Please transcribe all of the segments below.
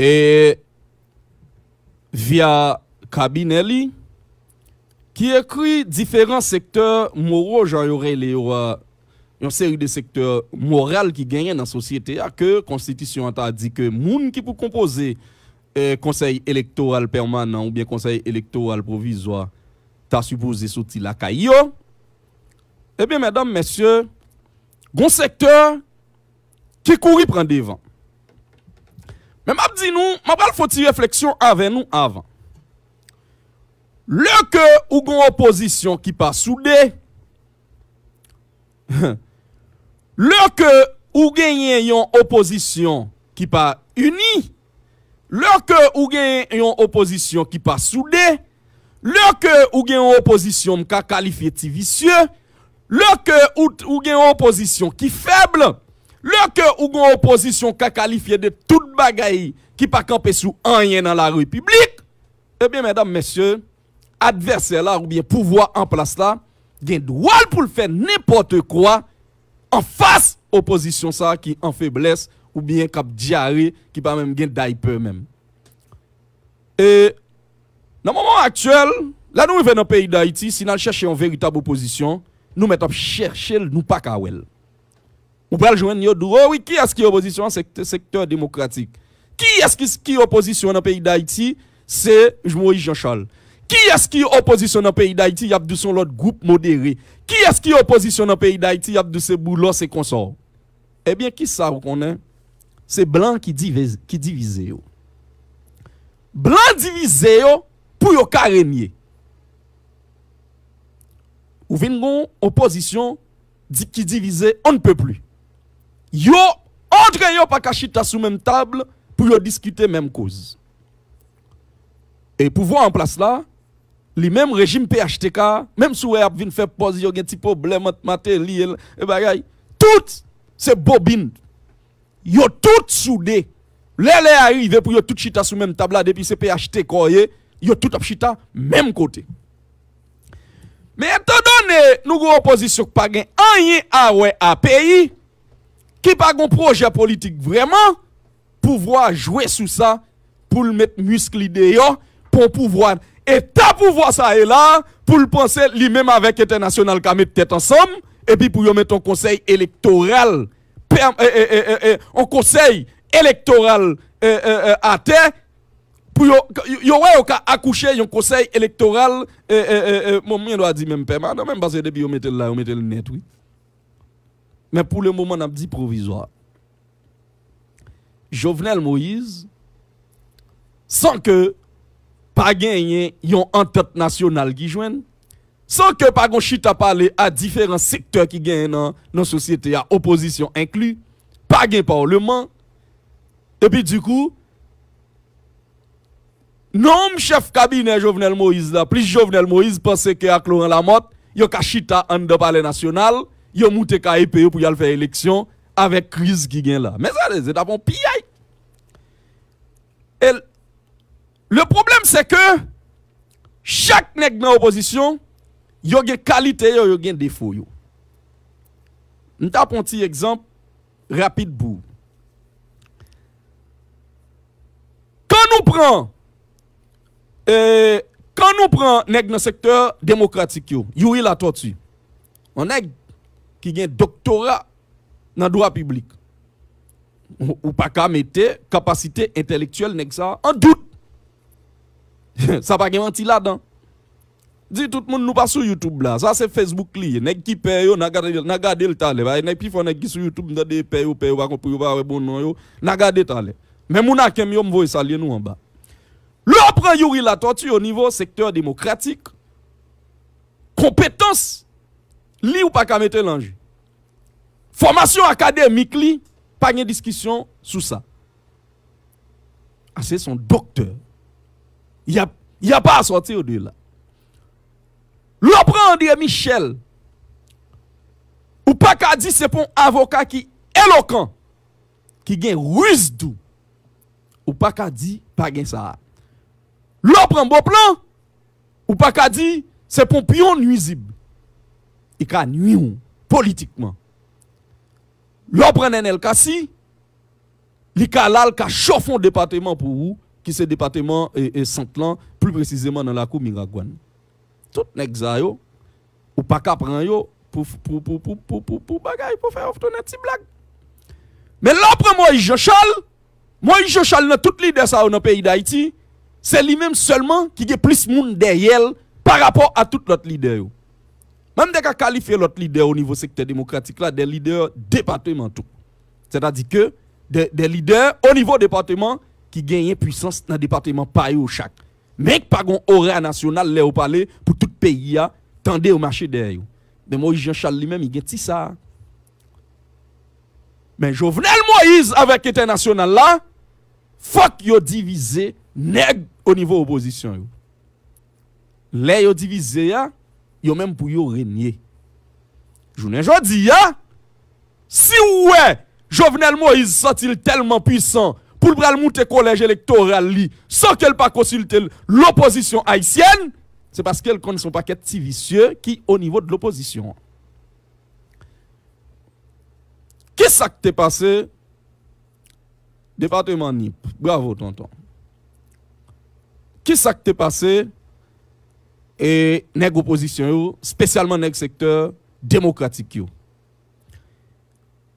E, via kabine li, ki ekri diferant sektor moro jan yore li yo a yon seri de sektor moral ki genyen nan sosyete, a ke konstitusyon an ta di ke moun ki pou kompoze e, konsey elektoral permanan ou bien konsey elektoral provizwa ta supose soti la kayo, e be mèdame, mèsyè, goun sektor ki kouri pren devan. Mè m ap di nou, m ap al foti refleksyon avè nou avan. Lè ke ou gen yon oposisyon ki pa soude, lè ke ou gen yon oposisyon ki pa uni, lè ke ou gen yon oposisyon ki pa soude, lè ke ou gen yon oposisyon ki pa kalifiye ti visye, lè ke ou gen yon oposisyon ki feble, Lorsque ou une opposition qui qualifié de toute bagaille qui pas campé sous yen dans la République, eh bien, mesdames, messieurs, adversaire là ou bien pouvoir en place là, il droit pour faire n'importe quoi en face opposition ça qui en faiblesse ou bien cap diarrhée qui pas même gain diaper même. Et dans le moment actuel, là nous venons dans le pays d'Haïti, si nous cherchons une véritable opposition, nous mettons chercher nous pas ou pas le joindre, oh oui, qui est-ce qui est opposition dans secteur, secteur démocratique? Qui est-ce qui, est opposition dans le pays d'Haïti? C'est Moïse Jean-Charles. Qui est-ce qui est opposition dans le pays d'Haïti? Il y a de son l'autre groupe modéré. Qui est-ce qui est opposition dans le pays d'Haïti? Il y a de ses boulots, ses Eh bien, qui ça qu'on est? C'est Blanc qui divise. Qui divise Blanc divise pour yo Nous Ou vin opposition qui divise, on ne peut plus. Yo, entre yo pas kachita sous même table pour yo discuter même cause. Et pour en place là, les mêmes régime PHTK, même si vous avez fait pause, yo gen petit problème matin matériel et bagay, tout c'est bobine. Yo tout soudé. Lele arrivé pour yo tout chita sous même table là depuis ce PHTK yo tout ap chita même côté. Mais étant donné nous avons opposition pas gen rien à ouais à pays qui pas un projet politique vraiment, pouvoir jouer sur ça, pour le mettre muscle dehors, pour pouvoir, et ta pouvoir ça est là, pour le penser lui-même avec international qui mettre tête ensemble, et puis pour y mettre un conseil électoral, euh, euh, euh, un conseil électoral à terre, pour y accoucher un conseil électoral, mon euh, euh, moi, je dire même même parce que depuis on mettait là, on mettez le net, oui. Mais pour le moment, on a dit provisoire. Jovenel Moïse, sans que pas une entente nationale qui joue, sans que pas gon chita parle à différents secteurs qui gagnent dans la société, à opposition inclus, pas gain parlement. Et puis du coup, non chef cabinet Jovenel Moïse plus Jovenel Moïse pensait que à Lamotte, yon ka chita en de parler national yo moute ka ep yo pou yal fè eleksyon avèk kriz ki gen la. Mè sa, zè tapon piyay. El, le problem se ke, chak neg nan oposisyon, yo gen kalite yo, yo gen defo yo. N tapon ti ekzamp, rapit bou. Kan nou pran, e, kan nou pran neg nan sektèr demokratik yo, yoi la to tsi. On neg, qui a un doctorat dans le droit public. Ou, pas qu'à mettre capacité intellectuelle en doute. ça pas garanti là-dedans. Dis tout le monde nous pas sur YouTube là. Ça c'est Facebook Nèg qui paye le sur YouTube pas pas nous en bas. la tortue au niveau secteur démocratique. Compétence li ou pas qu'à mettre l'enjeu. Formation académique, li, pas de discussion sous ça. Ah, c'est son docteur. Il n'y a, y a pas à sortir de là. L'opprend André Michel, ou pas qu'à dire c'est pour un avocat qui est éloquent, qui gagne ruse dou, ou pas qu'à dire pas gagne ça. un beau plan, ou pas qu'à dire c'est pour pion nuisible il a nuit politiquement. L'on prend el Kassi, il ka là, ka un département pour vous, qui c'est département et, et plus précisément dans la cour Miragouane. Tout n'est yo, ou pas ka pren yo, pour, pour, pour, pour, pour, pour, bagay, pour faire des une petite blague. Mais là, Moïse Jochal, Moïse Jochal, dans tout leader ça dans le pays d'Haïti, c'est lui-même seulement qui a plus de monde derrière par rapport à tout l'autre leader. Même des qualifier l'autre leader au niveau secteur démocratique là, des leaders départementaux. C'est-à-dire que des, leaders au niveau département qui gagnent puissance dans le département par au chaque. Mais pas un national au parler pour tout pays a tendez au marché derrière. Mais Moïse Jean-Charles lui-même il gagne ça. Mais Jovenel Moïse avec international là, faut yo divisé nèg au niveau opposition yo. Là yo divisé yo même pour yo régner. Journée hein si ouais, Jovenel Moïse sent tellement puissant pour le monter collège électoral sans qu'elle pas consulte l'opposition haïtienne, c'est parce qu'elle connaît son paquet si vicieux qui au niveau de l'opposition. Qu'est-ce qui t'est passé Département NIP. Bravo tonton. Qu'est-ce qui t'est passé et nèg opposition spécialement nèg secteur démocratique yo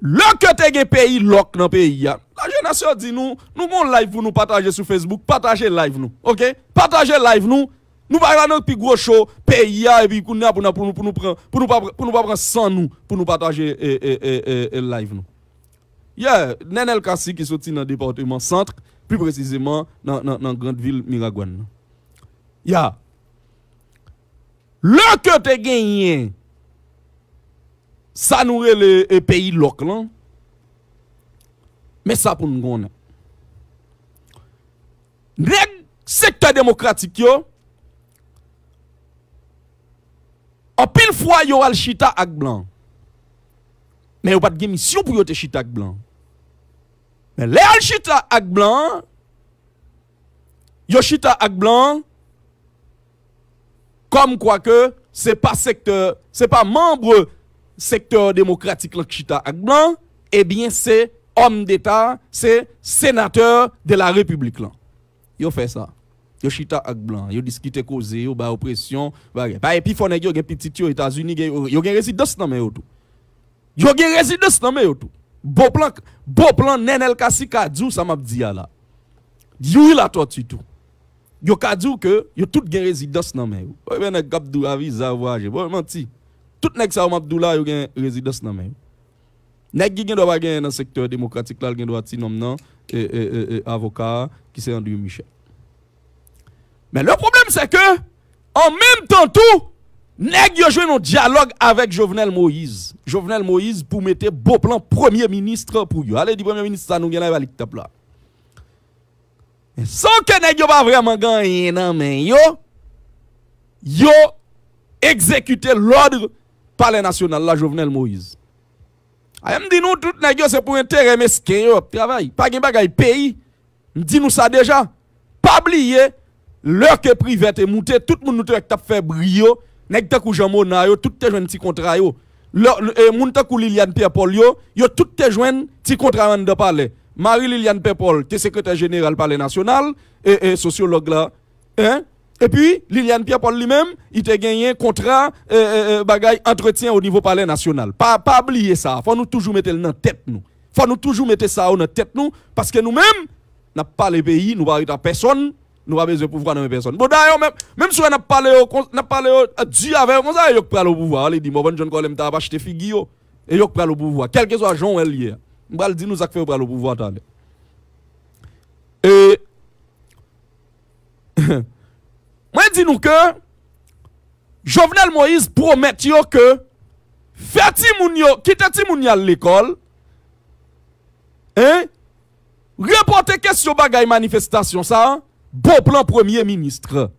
le que te pays lok dans pays la génération dit nous nous gon live pour nous partager sur Facebook partager live nous OK partager live nous nous pas notre plus gros show pays et puis pour nous pour nous pour nous pour nous pas pour nous pas prendre sans nous pour nous partager et, e, e, e, live nous yeah Nenel Kassi qui sorti dans le département centre plus précisément dans dans grande ville Miragouane ya Le ke te genye, sa nou re le peyi lok lan, non? me sa pou nou gounen. Neg sekta demokratik yo, apil fwa yo al chita ak blan, me yo pat gemisyon pou yo te chita ak blan. Men le al chita ak blan, yo chita ak blan, Comme quoi que c'est pas secteur, c'est pas membre secteur démocratique l'Anchita blanc, eh bien c'est homme d'État, c'est sénateur de la République là. Yo fait ça. Yo chita ak blanc, yo discute causé, yo ba oppression, ba Bah et puis il yo gen petit yo États-Unis, yo gen résidence nan men yo tout. Yo gen résidence nan men yo tout. Beau plan, beau plan Nenel Kasika djou ça m'a dit là. Yo la tortue tout yo ka que yo tout gen résidence nan men. Ou ben nèg kap dou visa j'ai Bon menti. Tout nèg sa ou Abdoula yo gen résidence nan men. Nèg qui gen droit gen dans secteur démocratique la, gen droit ti nom nan et, e, e, e, e avocat qui s'est rendu Michel. Mais le problème c'est que en même temps tout nèg yo joue un dialogue avec Jovenel Moïse. Jovenel Moïse pour mettre beau plan premier ministre pou yo. Allez dit premier ministre ça nou gen la valik tap sans que nèg yo pas vraiment gagné nan men yo, yo exécuter l'ordre par le national la Jovenel Moïse. A me dit nous tout nèg yo c'est pour intérêt mesquin yo travail, pas gen bagay pays. Me dit nous ça déjà. Pas oublier l'heure que privé te monté, tout monde nous t'a fait brio, nèg tan kou Jean Monayo, tout te joine petit contrat yo. Le, le, e, moun ta kou Liliane Pierre Paul yo, yo tout te joine petit contrat en de parler. Marie-Liliane Pepol, qui est secrétaire générale par palais national, et, sociologue là. Hein? Et puis, Liliane pierre lui-même, il a gagné un contrat, euh, euh, euh, bagaille, entretien au niveau palais national. Pas, pas oublier ça. Faut nous toujours mettre dans tête nous. Faut nous toujours mettre ça dans tête nous. Parce que nous-mêmes, n'a pas les pays, nous pas à personne, nous pas besoin de pouvoir dans personne. Bon d'ailleurs même même si on n'a pas le n'a pas le Dieu avec comme ça, il le pouvoir, il dit moi, bon t'a acheter et il eu le pouvoir. Quel que soit Jean Elier. Mbral dit nous ça fait le pouvoir attendre. Et moi dis nous que Jovenel Moïse promet que fait timoun quittez-moi à l'école. Hein? Reporter question bagay manifestation ça. Bon plan premier ministre.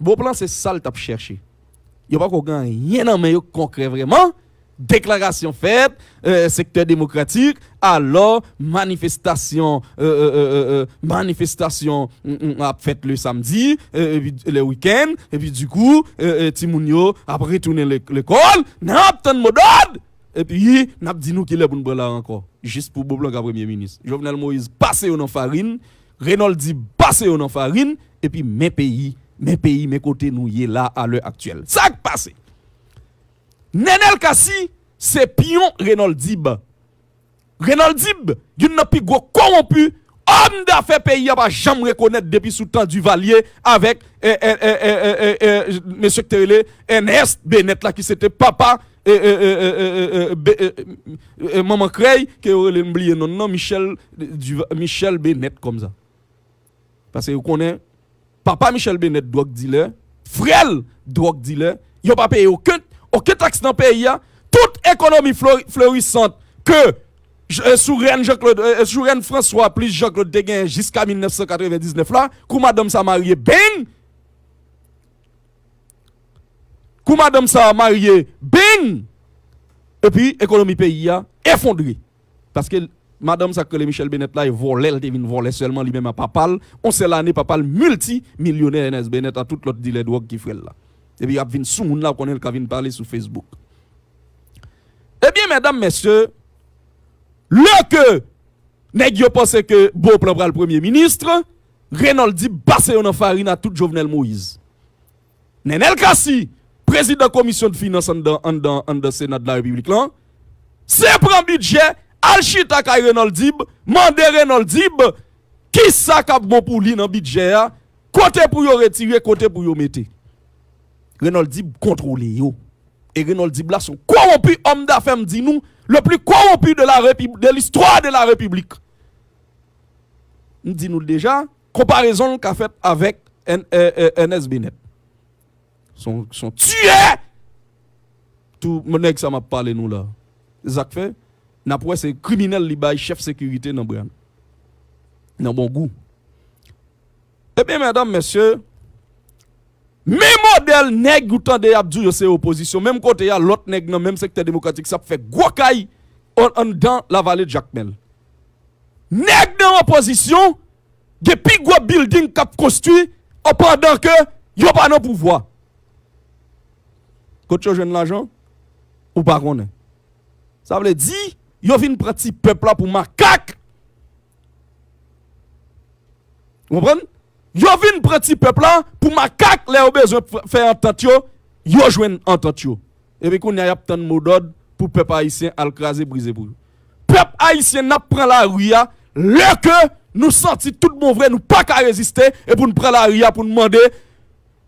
Bon plan c'est ça le t'a cherché. a pas qu'on gagne rien en main concret vraiment déclaration faite, euh, secteur démocratique, alors manifestation, euh, euh, manifestation, mm, mm, mm, a fait le samedi, le week-end, et puis du coup, Timounio a retourné l'école, n'a pas de et puis n'a pas dit nous qu'il est pour là encore, juste pour le premier ministre. Jovenel Moïse, passez au farine, Renault dit, passez au farine, et puis mes pays, mes pays, mes côtés, nous y est là à l'heure actuelle. Ça a passé. Nenel Kassi, c'est pion Renaud Dib. Renaud Dib, il n'a plus gros corrompu. Homme d'affaires pays, il n'a jamais reconnaître depuis sous temps du Valier avec M. eh, monsieur Ernest Bennett qui c'était papa et maman Krey qui aurait oublié non non Michel du, Michel Bennett comme ça. Parce que vous connaissez papa Michel Bennett drogue dealer, frère drogue dealer, il n'a pas payé aucun aucun taxe dans le pays. Hein. Toute économie florissante que euh, Souveraine jean euh, euh, François plus Jean-Claude Degain jusqu'à 1999 là, madame sa marié bing, kou madame sa marié bing, et puis économie pays a hein, effondré. Parce que madame sa que Michel Bennett là, il volait, elle devine voler seulement lui-même à papal, on sait l'année papal multimillionnaire NS Bennett à toute l'autre dealer drogue qui fait là. Et puis, il y a venu sous monde qui parler sur Facebook. Eh bien, mesdames, messieurs, le que, nest pensé que bon plan le premier ministre, Reynolds dit, basse en farine à tout Jovenel Moïse. Nenel Kassi, président de la commission de finances en le Sénat de la République, là, c'est prend budget, Alchita ka Reynolds Dib, mande Reynolds Dib, qui ça cap bon pour lui dans budget, côté pour y retirer, côté pour y mettre. Dib contrôle yo. Et Dib là, sont corrompu homme d'affaires, dit nous, le plus corrompu de de l'histoire de la République. Dit nous déjà, comparaison qu'a fait avec NS euh, euh, Binet. Son, son tué! Tout mon ex, ça m'a parlé nous là. Zak fait, n'a pas c'est criminel li bay chef sécurité dans Brian. Dans bon goût. Eh bien, mesdames, messieurs, même modèle nèg ou tande Abdou c'est opposition. Même côté y l'autre nèg dans même secteur démocratique ça fait gros en, dans la vallée de Jacmel. Nèg dans opposition, des plus gros building cap construit pendant que yo pas dans pouvoir. Quand tu jeune l'argent ou pas Ça veut dire yo vinn une petit peuple là pour cac. Vous comprenez Yo vin prati peuple là pour macaque les besoin faire entente yo, yo en entente yo. Et puis qu'on y a tant de d'ordre pour peuple haïtien à craser briser pour. Peuple haïtien n'a pris la ria, le que nous senti tout bon vrai nous pas qu'à résister et pour nous prendre la ria, pour nous demander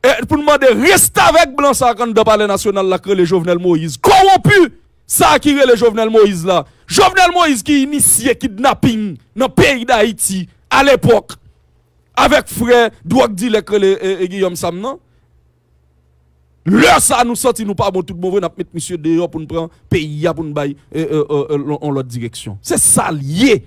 e pour nous demander reste avec blanc ça de parler national la que les Jovenel Moïse corrompu ça qui le Jovenel Moïse là. Jovenel Moïse qui initié kidnapping dans le pays d'Haïti à l'époque avec frère Douak Dilek et, Guillaume Samnan. L'heure ça nous sorti, nous pas bon tout bon, nous mettre monsieur dehors pour nous prendre pays, pour nous bailler euh, euh, euh, en l'autre direction. C'est ça lié.